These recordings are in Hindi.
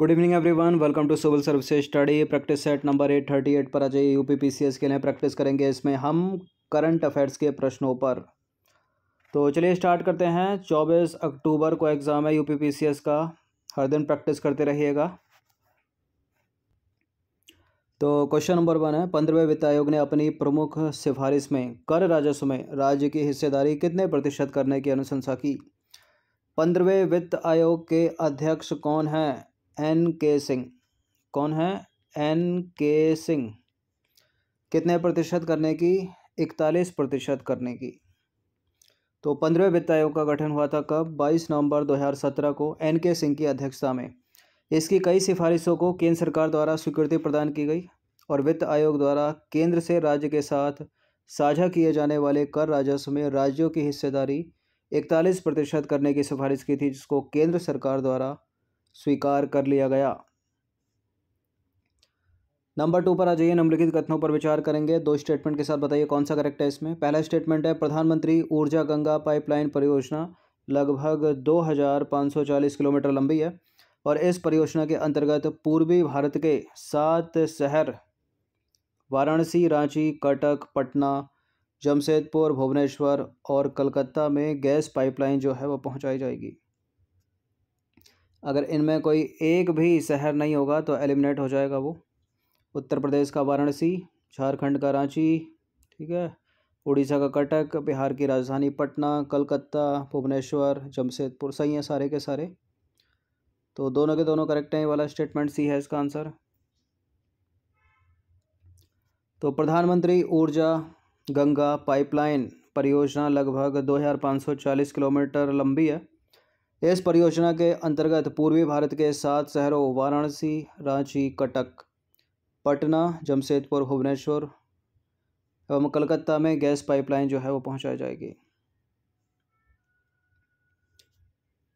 good evening everyone welcome to civil service study practice set number eight thirty eight पर जाइए U P P C S के लिए प्रैक्टिस करेंगे इसमें हम करंट अफेयर्स के प्रश्नों पर तो चलिए स्टार्ट करते हैं चौबीस अक्टूबर को एग्ज़ाम है U P P C S का हर दिन प्रैक्टिस करते रहिएगा तो क्वेश्चन नंबर वन है पंद्रहवें वित्त आयोग ने अपनी प्रमुख सिफारिश में कर राजस्व में राज्य की हिस्सेदारी कितने प्रतिशत करने की अनुशंसा की पंद्रहवें वित्त आयोग के अध्यक्ष कौन हैं एन के सिंह कौन है एन के सिंह कितने प्रतिशत करने की इकतालीस प्रतिशत करने की तो पंद्रह वित्त आयोग का गठन हुआ था कब बाईस नवंबर सत्रह को एन के सिंह की अध्यक्षता में इसकी कई सिफारिशों को केंद्र सरकार द्वारा स्वीकृति प्रदान की गई और वित्त आयोग द्वारा केंद्र से राज्य के साथ साझा किए जाने वाले कर राजस्व में राज्यों की हिस्सेदारी इकतालीस प्रतिशत करने की सिफारिश की थी जिसको केंद्र सरकार द्वारा स्वीकार कर लिया गया नंबर टू पर आ जाइए निम्नलिखित कथनों पर विचार करेंगे दो स्टेटमेंट के साथ बताइए कौन सा करेक्ट है इसमें पहला स्टेटमेंट है प्रधानमंत्री ऊर्जा गंगा पाइपलाइन परियोजना लगभग 2540 किलोमीटर लंबी है और इस परियोजना के अंतर्गत पूर्वी भारत के सात शहर वाराणसी रांची कटक पटना जमशेदपुर भुवनेश्वर और कलकत्ता में गैस पाइपलाइन जो है वो पहुँचाई जाएगी अगर इनमें कोई एक भी शहर नहीं होगा तो एलिमिनेट हो जाएगा वो उत्तर प्रदेश का वाराणसी झारखंड का रांची ठीक है उड़ीसा का कटक बिहार की राजधानी पटना कलकत्ता भुवनेश्वर जमशेदपुर सही हैं सारे के सारे तो दोनों के दोनों करेक्ट हैं वाला स्टेटमेंट सी है इसका आंसर तो प्रधानमंत्री ऊर्जा गंगा पाइपलाइन परियोजना लगभग दो हज़ार पाँच सौ चालीस किलोमीटर लंबी है इस परियोजना के अंतर्गत पूर्वी भारत के सात शहरों वाराणसी रांची कटक पटना जमशेदपुर भुवनेश्वर एवं कलकत्ता में गैस पाइपलाइन जो है वो पहुंचाई जाएगी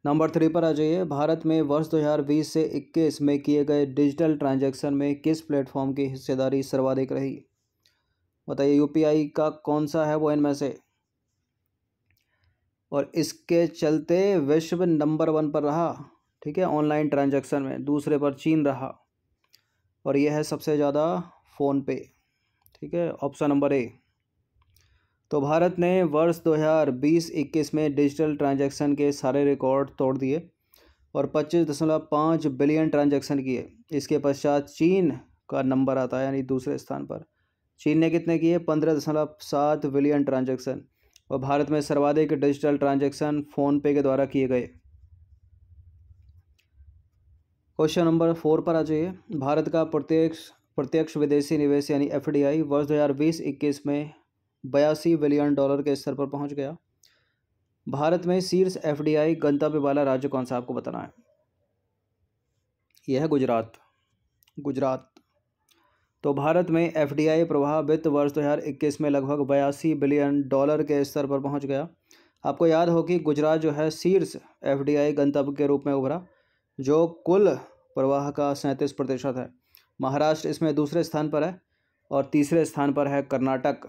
नंबर थ्री पर आ जाइए भारत में वर्ष 2020 से 21 में किए गए डिजिटल ट्रांजैक्शन में किस प्लेटफॉर्म की हिस्सेदारी सर्वाधिक रही बताइए यूपीआई का कौन सा है वो इनमें से और इसके चलते विश्व नंबर वन पर रहा ठीक है ऑनलाइन ट्रांजैक्शन में दूसरे पर चीन रहा और यह है सबसे ज़्यादा फोन पे ठीक है ऑप्शन नंबर ए तो भारत ने वर्ष 2020-21 में डिजिटल ट्रांजैक्शन के सारे रिकॉर्ड तोड़ दिए और 25.5 बिलियन ट्रांजैक्शन किए इसके पश्चात चीन का नंबर आता है यानी दूसरे स्थान पर चीन ने कितने किए सात बिलियन ट्रांजेक्शन और भारत में सर्वाधिक डिजिटल ट्रांजैक्शन फ़ोनपे के द्वारा किए गए क्वेश्चन नंबर फोर पर आ जाइए भारत का प्रत्यक्ष प्रत्यक्ष विदेशी निवेश यानी एफ वर्ष दो हज़ार में बयासी बिलियन डॉलर के स्तर पर पहुंच गया भारत में शीर्ष एफ गंतव्य वाला राज्य कौन सा आपको बताना है यह है गुजरात गुजरात तो भारत में एफडीआई प्रवाह वित्त वर्ष 2021 में लगभग बयासी बिलियन डॉलर के स्तर पर पहुंच गया आपको याद हो कि गुजरात जो है शीर्ष एफडीआई गंतव्य के रूप में उभरा जो कुल प्रवाह का सैंतीस प्रतिशत है महाराष्ट्र इसमें दूसरे स्थान पर है और तीसरे स्थान पर है कर्नाटक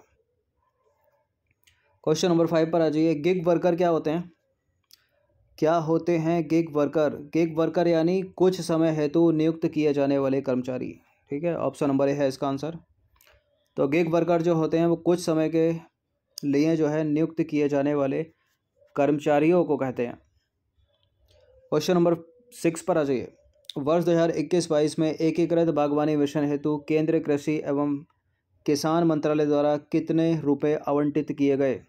क्वेश्चन नंबर फाइव पर आ जाइए गिग वर्कर क्या होते हैं क्या होते हैं गिग वर्कर गिग वर्कर यानी कुछ समय हेतु नियुक्त किए जाने वाले कर्मचारी ठीक है ऑप्शन नंबर ए है इसका आंसर तो गिग वर्कर जो होते हैं वो कुछ समय के लिए जो है नियुक्त किए जाने वाले कर्मचारियों को कहते हैं क्वेश्चन नंबर सिक्स पर आ जाइए वर्ष दो हज़ार इक्कीस बाईस में एकीकृत बागवानी मिशन हेतु केंद्रीय कृषि एवं किसान मंत्रालय द्वारा कितने रुपए आवंटित किए गए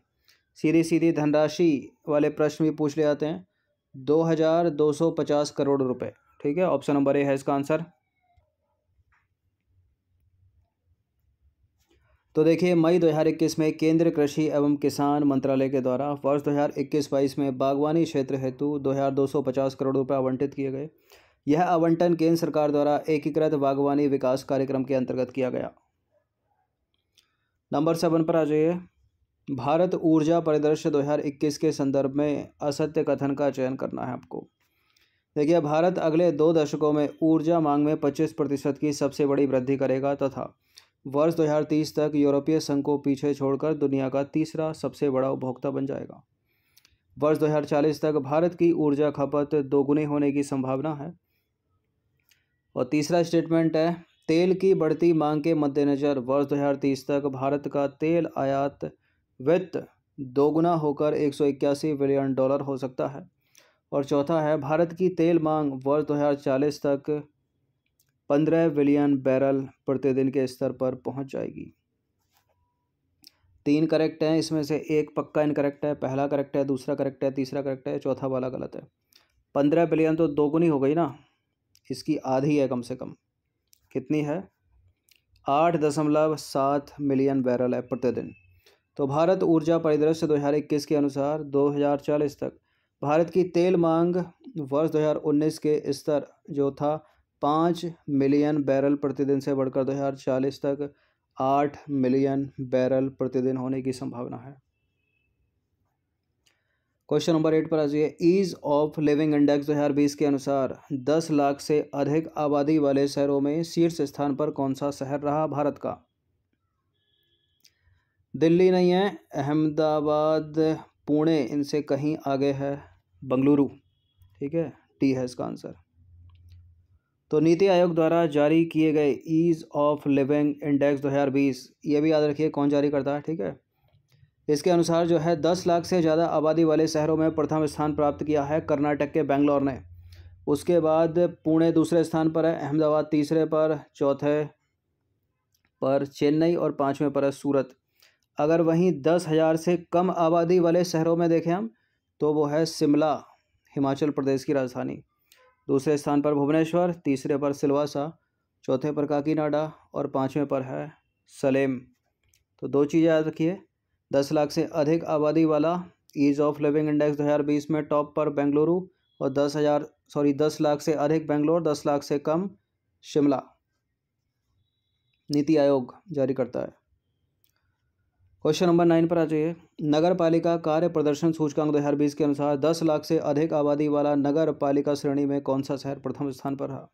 सीधी सीधी धनराशि वाले प्रश्न भी पूछ ले जाते हैं दो हज़ार दो सौ पचास करोड़ रुपए ठीक है ऑप्शन नंबर ए है इसका आंसर तो देखिए मई 2021 में केंद्र कृषि एवं किसान मंत्रालय के द्वारा वर्ष 2021-22 में बागवानी क्षेत्र हेतु पचास करोड़ रुपये आवंटित किए गए यह आवंटन केंद्र सरकार द्वारा एकीकृत बागवानी विकास कार्यक्रम के अंतर्गत किया गया नंबर सेवन पर आ जाइए भारत ऊर्जा परिदृश्य 2021 के संदर्भ में असत्य कथन का चयन करना है आपको देखिए भारत अगले दो दशकों में ऊर्जा मांग में 25 प्रतिशत की सबसे बड़ी वृद्धि करेगा तथा तो वर्ष 2030 तक यूरोपीय संघ को पीछे छोड़कर दुनिया का तीसरा सबसे बड़ा उपभोक्ता बन जाएगा वर्ष 2040 तक भारत की ऊर्जा खपत दोगुनी होने की संभावना है और तीसरा स्टेटमेंट है तेल की बढ़ती मांग के मद्देनज़र वर्ष 2030 तक भारत का तेल आयात वित्त दोगुना होकर एक बिलियन डॉलर हो सकता है और चौथा है भारत की तेल मांग वर्ष 2040 तक पंद्रह बिलियन बैरल प्रतिदिन के स्तर पर पहुंच जाएगी तीन करेक्ट हैं इसमें से एक पक्का इनकरेक्ट है पहला करेक्ट है दूसरा करेक्ट है तीसरा करेक्ट है चौथा वाला गलत है पंद्रह बिलियन तो दोगुनी हो गई ना इसकी आधी है कम से कम कितनी है आठ दशमलव सात मिलियन बैरल है प्रतिदिन तो भारत ऊर्जा परिदृश्य इक्कीस के अनुसार चालीस तक भारत की तेल मांग वर्ष उन्नीस के स्तर जो था पाँच मिलियन बैरल प्रतिदिन से बढ़कर दो हजार चालीस तक आठ मिलियन बैरल प्रतिदिन होने की संभावना है क्वेश्चन नंबर एट पर आ जाइए ईज ऑफ लिविंग इंडेक्स 2020 के अनुसार 10 लाख से अधिक आबादी वाले शहरों में शीर्ष स्थान पर कौन सा शहर रहा भारत का दिल्ली नहीं है अहमदाबाद पुणे इनसे कहीं आगे है बंगलुरु ठीक है टी है इसका आंसर तो नीति आयोग द्वारा जारी किए गए ईज़ ऑफ लिविंग इंडेक्स 2020 ये भी याद रखिए कौन जारी करता है ठीक है इसके अनुसार जो है दस लाख से ज़्यादा आबादी वाले शहरों में प्रथम स्थान प्राप्त किया है कर्नाटक के बेंगलोर ने उसके बाद पुणे दूसरे स्थान पर है अहमदाबाद तीसरे पर चौथे पर चेन्नई और पाँचवें पर है सूरत अगर वहीं दस हज़ार से कम आबादी वाले शहरों में देखें हम तो वो है शिमला हिमाचल प्रदेश की राजधानी दूसरे स्थान पर भुवनेश्वर तीसरे पर सिलवासा चौथे पर काकीनाडा और पाँचवें पर है सलेम तो दो चीज़ें याद रखिए दस लाख से अधिक आबादी वाला ईज़ ऑफ लिविंग इंडेक्स 2020 में टॉप पर बेंगलुरु और दस हज़ार सॉरी दस लाख से अधिक बेंगलोर दस लाख से कम शिमला नीति आयोग जारी करता है क्वेश्चन नंबर नाइन पर आ जाइए नगर पालिका कार्य प्रदर्शन सूचकांक दो हज़ार बीस के अनुसार दस लाख से अधिक आबादी वाला नगर पालिका श्रेणी में कौन सा शहर प्रथम स्थान पर रहा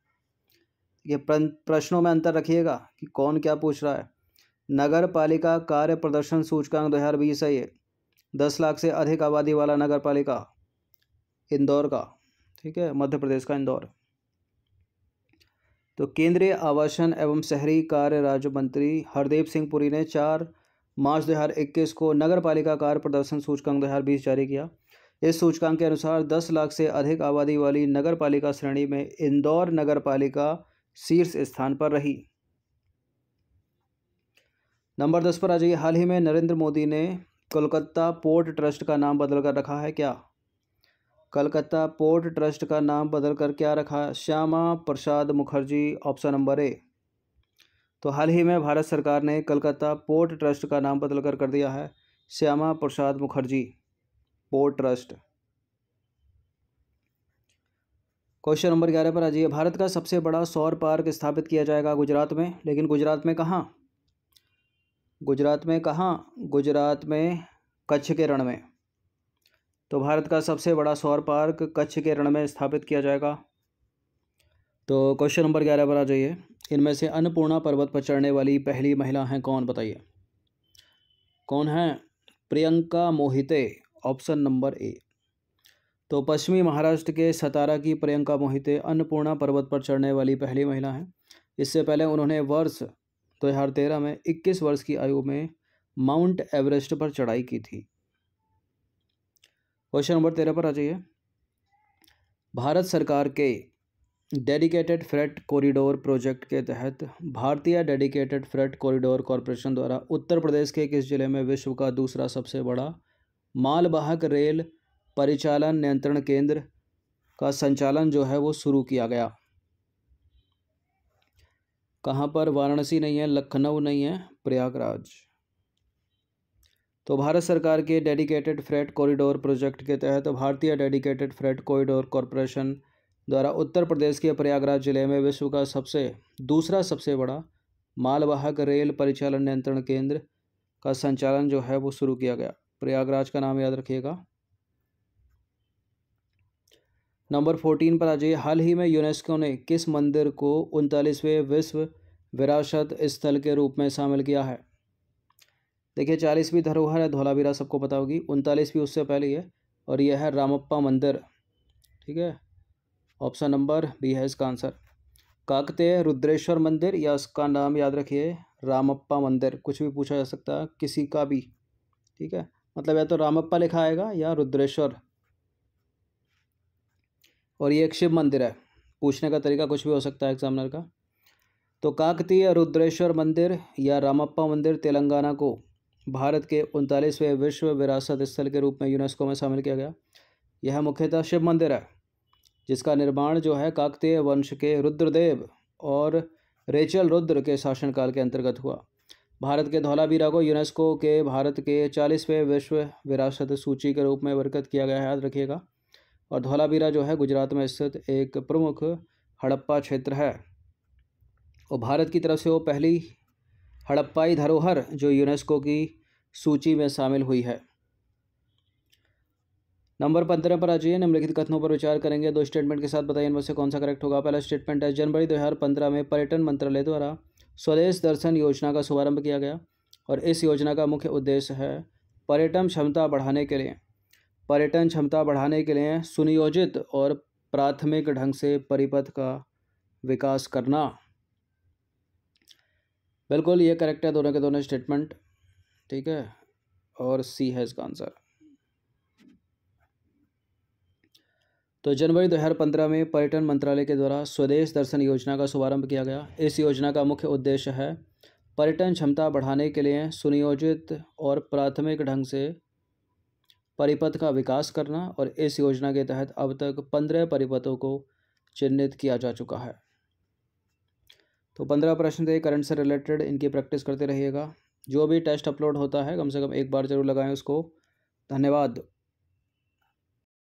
ये प्रश्नों में अंतर रखिएगा कि कौन क्या पूछ रहा है नगर पालिका कार्य प्रदर्शन सूचकांक दो हज़ार बीस है ये दस लाख से अधिक आबादी वाला नगर पालिका इंदौर का ठीक है मध्य प्रदेश का इंदौर तो केंद्रीय आवासन एवं शहरी कार्य राज्य मंत्री हरदीप सिंह पुरी ने चार मार्च इक्कीस को नगर पालिका कार्य प्रदर्शन सूचकांक दो बीस जारी किया इस सूचकांक के अनुसार 10 लाख से अधिक आबादी वाली नगर पालिका श्रेणी में इंदौर नगर पालिका शीर्ष स्थान पर रही नंबर दस पर आ जाइए हाल ही में नरेंद्र मोदी ने कोलकाता पोर्ट ट्रस्ट का नाम बदल कर रखा है क्या कलकत्ता पोर्ट ट्रस्ट का नाम बदल कर क्या रखा Shyama Prasad Mukherjee option number A तो हाल ही में भारत सरकार ने कलकत्ता पोर्ट ट्रस्ट का नाम बदल कर कर दिया है Shyama Prasad Mukherjee port trust question number ग्यारह पर आ जाइए भारत का सबसे बड़ा सौर पार्क स्थापित किया जाएगा गुजरात में लेकिन गुजरात में कहाँ गुजरात में कहाँ गुजरात में कच्छ के रण में तो भारत का सबसे बड़ा सौर पार्क कच्छ के रण में स्थापित किया जाएगा तो क्वेश्चन नंबर ग्यारह पर आ जाइए इनमें से अन्नपूर्णा पर्वत पर चढ़ने वाली पहली महिला हैं कौन बताइए कौन है Priyanka Mohite option number A तो पश्चिमी महाराष्ट्र के सतारा की प्रियंका मोहिते अन्नपूर्णा पर्वत पर चढ़ने वाली पहली महिला हैं इससे पहले उन्होंने वर्ष दो हज़ार तेरह में इक्कीस वर्ष की आयु में माउंट एवरेस्ट पर चढ़ाई की थी क्वेश्चन नंबर तेरह पर आ जाइए भारत सरकार के डेडिकेटेड फ्रेट कॉरिडोर प्रोजेक्ट के तहत भारतीय डेडिकेटेड फ्रेट कॉरिडोर कॉरपोरेशन द्वारा उत्तर प्रदेश के किस जिले में विश्व का दूसरा सबसे बड़ा मालवाहक रेल परिचालन नियंत्रण केंद्र का संचालन जो है वो शुरू किया गया कहाँ पर वाराणसी नहीं है लखनऊ नहीं है प्रयागराज तो भारत सरकार के डेडिकेटेड फ्रेट कॉरिडोर प्रोजेक्ट के तहत भारतीय डेडिकेटेड फ्रेट कॉरिडोर कॉरपोरेशन द्वारा उत्तर प्रदेश के प्रयागराज जिले में विश्व का सबसे दूसरा सबसे बड़ा मालवाहक रेल परिचालन नियंत्रण केंद्र का संचालन जो है वो शुरू किया गया प्रयागराज का नाम याद रखिएगा नंबर फोर्टीन पर आ जाइए हाल ही में यूनेस्को ने किस मंदिर को उनतालीसवें विश्व विरासत स्थल के रूप में शामिल किया है देखिए चालीसवीं धरोहर है धोलावीरा सबको पता होगी उनतालीसवीं उससे पहले है और यह है रामप्पा मंदिर ठीक है ऑप्शन नंबर बी है इसका आंसर काकतेय रुद्रेश्वर मंदिर या उसका नाम याद रखिए रामप्पा मंदिर कुछ भी पूछा जा सकता है किसी का भी ठीक है मतलब या तो रामप्पा लिखा आएगा या रुद्रेश्वर और ये एक शिव मंदिर है पूछने का तरीका कुछ भी हो सकता है एग्जामिनर का तो काकतीय रुद्रेश्वर मंदिर या रामप्पा मंदिर तेलंगाना को भारत के उनतालीसवें विश्व विरासत स्थल के रूप में यूनेस्को में शामिल किया गया यह मुख्यतः शिव मंदिर है जिसका निर्माण जो है काकतीय वंश के रुद्रदेव और रेचल रुद्र के शासनकाल के अंतर्गत हुआ भारत के धौलावीरा को यूनेस्को के भारत के चालीसवें विश्व विरासत सूची के रूप में वर्कत किया गया है याद रखिएगा और धौलावीरा जो है गुजरात में स्थित एक प्रमुख हड़प्पा क्षेत्र है और भारत की तरफ से वो पहली हड़प्पाई धरोहर जो यूनेस्को की सूची में शामिल हुई है नंबर पंद्रह पर आ जाइए निम्नलिखित कथनों पर विचार करेंगे दो स्टेटमेंट के साथ बताइए इनमें से कौन सा करेक्ट होगा पहला स्टेटमेंट है जनवरी दो में पर्यटन मंत्रालय द्वारा स्वदेश दर्शन योजना का शुभारंभ किया गया और इस योजना का मुख्य उद्देश्य है पर्यटन क्षमता बढ़ाने के लिए पर्यटन क्षमता बढ़ाने के लिए सुनियोजित और प्राथमिक ढंग से परिपथ का विकास करना बिल्कुल ये करेक्ट है दोनों के दोनों स्टेटमेंट ठीक है और सी है इसका आंसर तो जनवरी 2015 में पर्यटन मंत्रालय के द्वारा स्वदेश दर्शन योजना का शुभारंभ किया गया इस योजना का मुख्य उद्देश्य है पर्यटन क्षमता बढ़ाने के लिए सुनियोजित और प्राथमिक ढंग से परिपथ का विकास करना और इस योजना के तहत अब तक पंद्रह परिपथों को चिन्हित किया जा चुका है तो पंद्रह प्रश्न थे करंट से रिलेटेड इनकी प्रैक्टिस करते रहिएगा जो भी टेस्ट अपलोड होता है कम से कम एक बार जरूर लगाएं उसको धन्यवाद